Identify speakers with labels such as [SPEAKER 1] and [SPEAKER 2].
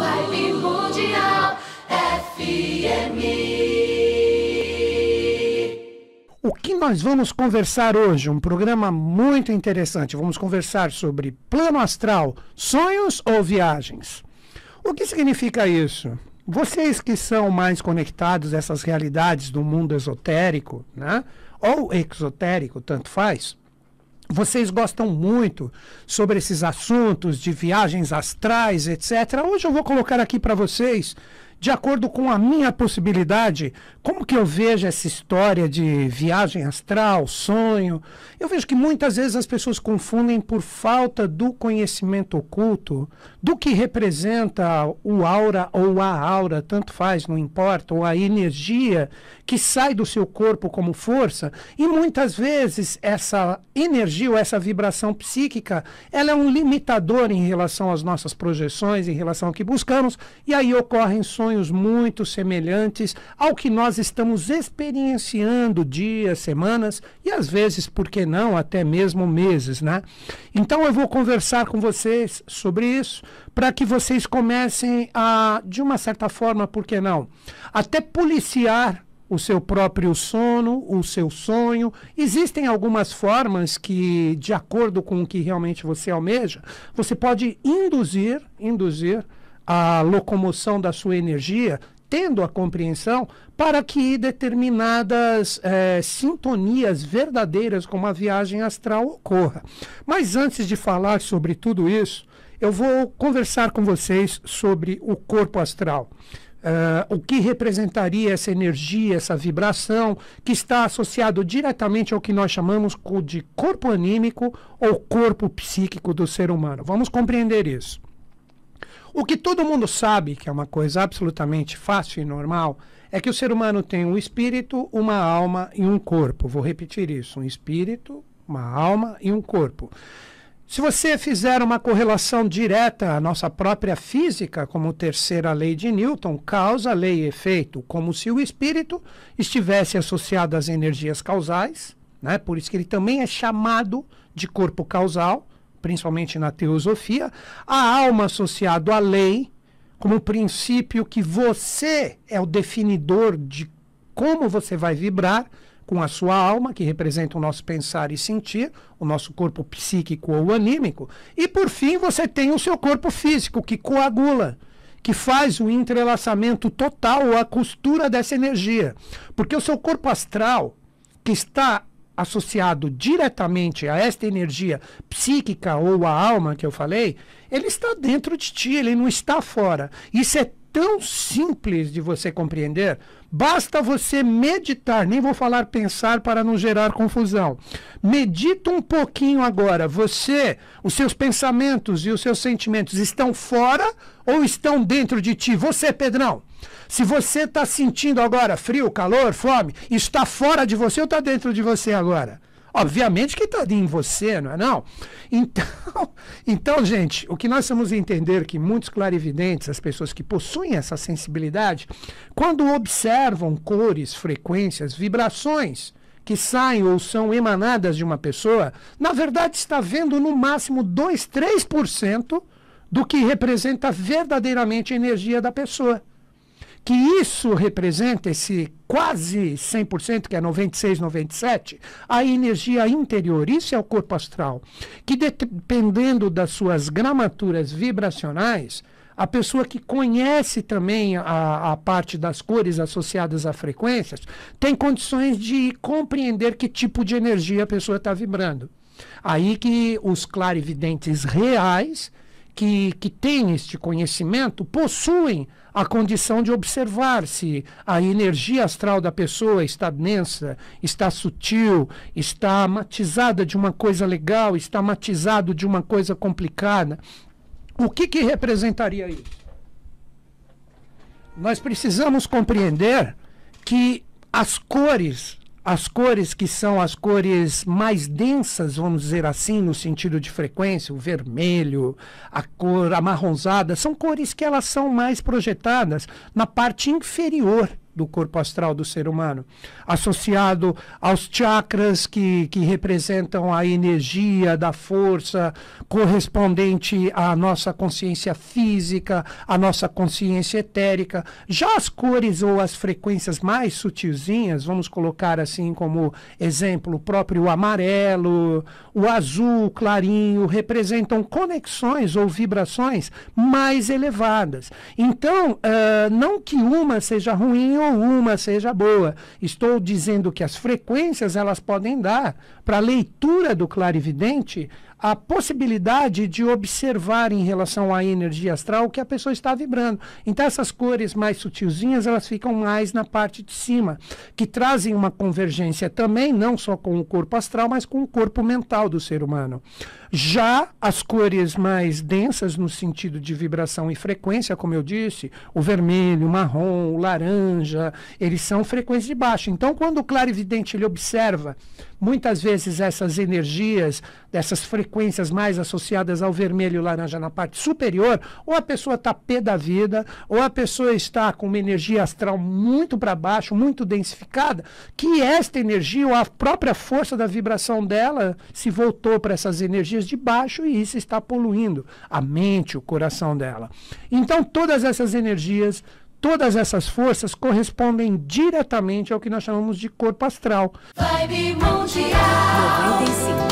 [SPEAKER 1] Live Mundial FM. O que nós vamos conversar hoje? Um programa muito interessante. Vamos conversar sobre plano astral, sonhos ou viagens. O que significa isso? Vocês que são mais conectados a essas realidades do mundo esotérico, né? Ou exotérico, tanto faz vocês gostam muito sobre esses assuntos de viagens astrais, etc. Hoje eu vou colocar aqui para vocês de acordo com a minha possibilidade, como que eu vejo essa história de viagem astral, sonho? Eu vejo que muitas vezes as pessoas confundem por falta do conhecimento oculto, do que representa o aura ou a aura, tanto faz, não importa, ou a energia que sai do seu corpo como força, e muitas vezes essa energia ou essa vibração psíquica, ela é um limitador em relação às nossas projeções, em relação ao que buscamos, e aí ocorrem sonhos sonhos muito semelhantes ao que nós estamos experienciando dias, semanas e às vezes, por que não, até mesmo meses, né? Então eu vou conversar com vocês sobre isso para que vocês comecem a, de uma certa forma, por que não, até policiar o seu próprio sono, o seu sonho. Existem algumas formas que, de acordo com o que realmente você almeja, você pode induzir, induzir a locomoção da sua energia, tendo a compreensão para que determinadas é, sintonias verdadeiras com uma viagem astral ocorra. Mas antes de falar sobre tudo isso, eu vou conversar com vocês sobre o corpo astral. Uh, o que representaria essa energia, essa vibração, que está associado diretamente ao que nós chamamos de corpo anímico ou corpo psíquico do ser humano. Vamos compreender isso. O que todo mundo sabe, que é uma coisa absolutamente fácil e normal, é que o ser humano tem um espírito, uma alma e um corpo. Vou repetir isso: um espírito, uma alma e um corpo. Se você fizer uma correlação direta à nossa própria física, como terceira lei de Newton, causa, lei e efeito, como se o espírito estivesse associado às energias causais, né? por isso que ele também é chamado de corpo causal, principalmente na teosofia, a alma associado à lei como princípio que você é o definidor de como você vai vibrar com a sua alma, que representa o nosso pensar e sentir, o nosso corpo psíquico ou anímico, e por fim você tem o seu corpo físico que coagula, que faz o entrelaçamento total, a costura dessa energia. Porque o seu corpo astral, que está associado diretamente a esta energia psíquica ou a alma que eu falei, ele está dentro de ti, ele não está fora. Isso é tão simples de você compreender. Basta você meditar, nem vou falar pensar para não gerar confusão. Medita um pouquinho agora. Você, os seus pensamentos e os seus sentimentos estão fora ou estão dentro de ti? Você, Pedrão. Se você está sentindo agora frio, calor, fome, está fora de você ou está dentro de você agora? Obviamente que está em você, não é não? Então, então, gente, o que nós vamos entender que muitos clarividentes, as pessoas que possuem essa sensibilidade, quando observam cores, frequências, vibrações que saem ou são emanadas de uma pessoa, na verdade está vendo no máximo 2, 3% do que representa verdadeiramente a energia da pessoa que isso representa, esse quase 100%, que é 96, 97, a energia interior. Isso é o corpo astral, que dependendo das suas gramaturas vibracionais, a pessoa que conhece também a, a, parte das cores associadas a frequências tem condições de compreender que tipo de energia a pessoa está vibrando. Aí que os clarividentes reais que, que têm este conhecimento possuem a condição de observar se a energia astral da pessoa está densa, está sutil, está matizada de uma coisa legal, está matizado de uma coisa complicada. O que, que representaria isso? Nós precisamos compreender que as cores as cores que são as cores mais densas, vamos dizer assim, no sentido de frequência, o vermelho, a cor amarronzada, são cores que elas são mais projetadas na parte inferior do corpo astral do ser humano, associado aos chakras que, que representam a energia da força correspondente à nossa consciência física, à nossa consciência etérica. Já as cores ou as frequências mais sutilzinhas, vamos colocar assim como exemplo o próprio amarelo, o azul clarinho, representam conexões ou vibrações mais elevadas. Então, uh, não que uma seja ruim ou uma seja boa. Estou dizendo que as frequências elas podem dar para a leitura do clarividente a possibilidade de observar em relação à energia astral o que a pessoa está vibrando. Então essas cores mais sutilzinhas, elas ficam mais na parte de cima, que trazem uma convergência também não só com o corpo astral, mas com o corpo mental do ser humano. Já as cores mais densas no sentido de vibração e frequência, como eu disse, o vermelho, o marrom, o laranja, eles são frequências de baixo. Então quando o clarividente ele observa Muitas vezes essas energias, dessas frequências mais associadas ao vermelho e laranja na parte superior, ou a pessoa está pé da vida, ou a pessoa está com uma energia astral muito para baixo, muito densificada, que esta energia, ou a própria força da vibração dela, se voltou para essas energias de baixo e isso está poluindo a mente, o coração dela. Então, todas essas energias Todas essas forças correspondem diretamente ao que nós chamamos de corpo astral. Vibe Mundial 95.